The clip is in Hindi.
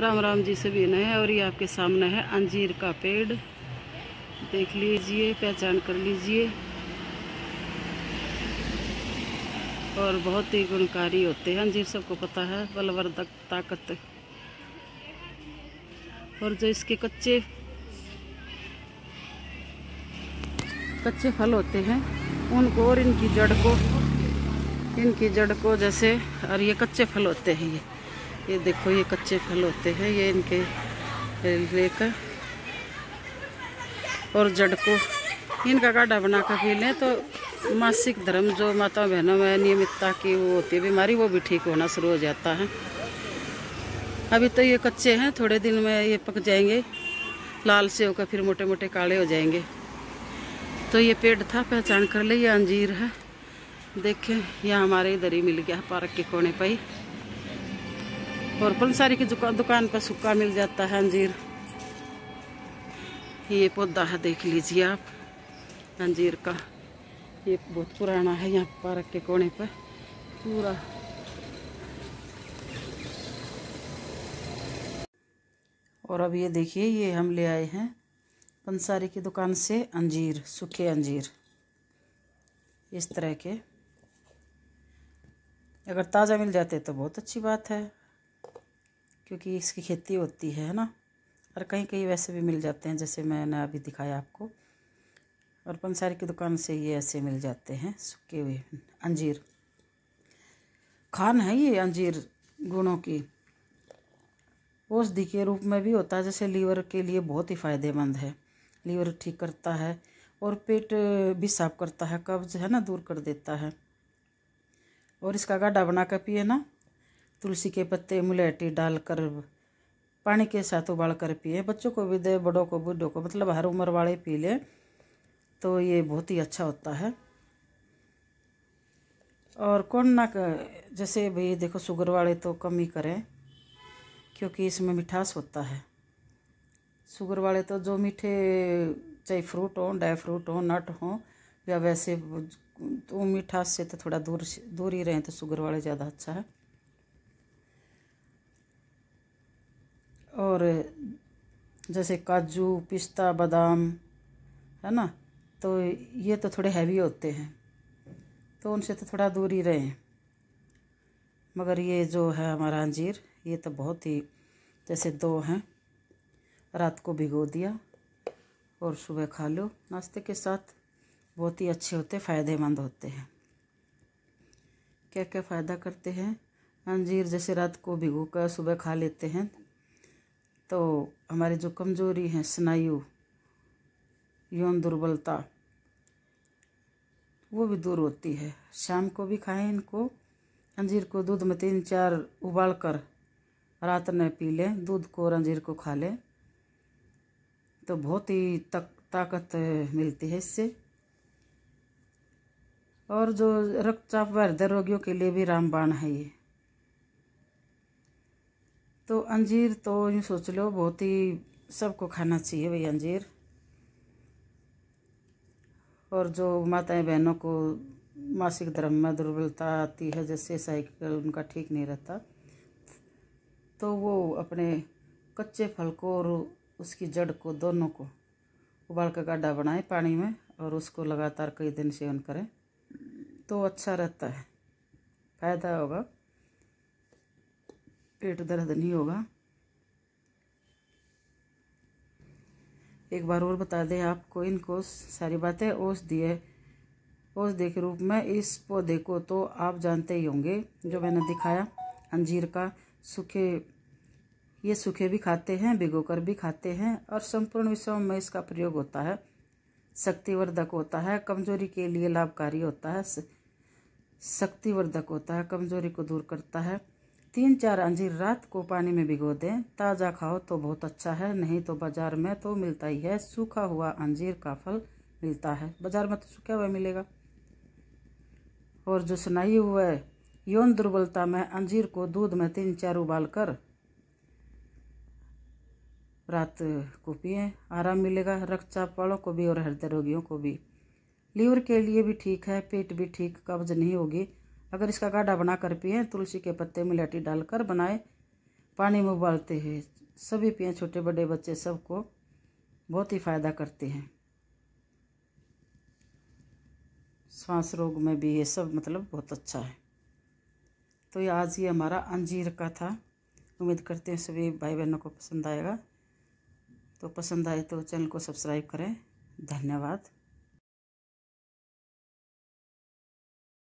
राम राम जी से भी है और ये आपके सामने है अंजीर का पेड़ देख लीजिए पहचान कर लीजिए और बहुत ही गुणकारी होते हैं अंजीर सबको पता है बलवर्धक ताकत और जो इसके कच्चे कच्चे फल होते हैं उनको और इनकी जड़ को इनकी जड़ को जैसे और ये कच्चे फल होते हैं ये ये देखो ये कच्चे फल होते हैं ये इनके रेलवे का और जड़ को इनका गाढ़ा बना कर पी लें तो मासिक धर्म जो माता बहनों में नियमितता की वो होती है बीमारी वो भी ठीक होना शुरू हो जाता है अभी तो ये कच्चे हैं थोड़े दिन में ये पक जाएंगे लाल से होकर फिर मोटे मोटे काले हो जाएंगे तो ये पेड़ था पहचान कर ले ये अंजीर है देखें यह हमारे इधर ही मिल गया पार्क के कोने पर ही और पंसारी की दुकान पर सुखा मिल जाता है अंजीर ये पौधा है देख लीजिए आप अंजीर का ये बहुत पुराना है यहाँ पार्क के कोने पर पूरा और अब ये देखिए ये हम ले आए हैं पंसारी की दुकान से अंजीर सूखे अंजीर इस तरह के अगर ताज़ा मिल जाते तो बहुत अच्छी बात है क्योंकि इसकी खेती होती है ना और कहीं कहीं वैसे भी मिल जाते हैं जैसे मैंने अभी दिखाया आपको और पंसारी की दुकान से ये ऐसे मिल जाते हैं सूखे हुए अंजीर खान है ये अंजीर गुणों की औषधि के रूप में भी होता है जैसे लीवर के लिए बहुत ही फ़ायदेमंद है लीवर ठीक करता है और पेट भी साफ करता है कब्ज है ना दूर कर देता है और इसका गाढ़ा बना कर पिए ना तुलसी के पत्ते मुलेटी डालकर पानी के साथ उबाल कर पिए बच्चों को भी दे बड़ों को बुढ़ों को मतलब हर उम्र वाले पी लें तो ये बहुत ही अच्छा होता है और कौन ना कर, जैसे भी देखो शुगर वाले तो कम ही करें क्योंकि इसमें मिठास होता है शुगर वाले तो जो मीठे चाहे फ्रूट हों ड्राई फ्रूट हों नट हों या वैसे तो मिठास से तो थोड़ा दूर दूर ही रहें तो शुगर वाले ज़्यादा अच्छा है और जैसे काजू पिस्ता बादाम है ना तो ये तो थोड़े हैवी होते हैं तो उनसे तो थोड़ा दूर ही रहें मगर ये जो है हमारा अंजीर ये तो बहुत ही जैसे दो हैं रात को भिगो दिया और सुबह खा लो नाश्ते के साथ बहुत ही अच्छे होते फ़ायदेमंद होते हैं क्या क्या फ़ायदा करते हैं अंजीर जैसे रात को भिगो कर सुबह खा लेते हैं तो हमारे जो कमज़ोरी हैं स्नायु यौन दुर्बलता वो भी दूर होती है शाम को भी खाएं इनको अंजीर को दूध में तीन चार उबाल कर रात में पी लें दूध को और अंजीर को खा लें तो बहुत ही तक ताकत मिलती है इससे और जो रक्तचाप व हृदय रोगियों के लिए भी रामबाण है ये तो अंजीर तो यू सोच लो बहुत ही सबको खाना चाहिए भाई अंजीर और जो माताएं बहनों को मासिक धर्म में दुर्बलता आती है जैसे साइकिल उनका ठीक नहीं रहता तो वो अपने कच्चे फल को और उसकी जड़ को दोनों को उबाल कर गाढ़ा बनाएं पानी में और उसको लगातार कई दिन सेवन करें तो अच्छा रहता है फ़ायदा होगा पेट दर्द नहीं होगा एक बार और बता दें आपको इनको सारी बातें औषधि है औषधि के रूप में इस पौधे को तो आप जानते ही होंगे जो मैंने दिखाया अंजीर का सूखे ये सूखे भी खाते हैं भिगोकर भी खाते हैं और संपूर्ण विश्व में इसका प्रयोग होता है शक्तिवर्धक होता है कमजोरी के लिए लाभकारी होता है शक्तिवर्धक होता है कमजोरी को दूर करता है तीन चार अंजीर रात को पानी में भिगो दें ताज़ा खाओ तो बहुत अच्छा है नहीं तो बाज़ार में तो मिलता ही है सूखा हुआ अंजीर का फल मिलता है बाज़ार में तो सूखा हुआ मिलेगा और जो सुनाई हुआ यौन दुर्बलता में अंजीर को दूध में तीन चार उबाल कर रात को पिए आराम मिलेगा रक्तचाप वालों को भी और हृदय रोगियों को भी लीवर के लिए भी ठीक है पेट भी ठीक कब्ज नहीं होगी अगर इसका गाढ़ा बनाकर पिए तुलसी के पत्ते में लाटी डालकर बनाए पानी में उबालते हुए सभी पिए छोटे बड़े बच्चे सबको बहुत ही फायदा करते हैं श्वास रोग में भी ये सब मतलब बहुत अच्छा है तो ये आज ये हमारा अंजीर का था उम्मीद करते हैं सभी भाई बहनों को पसंद आएगा तो पसंद आए तो चैनल को सब्सक्राइब करें धन्यवाद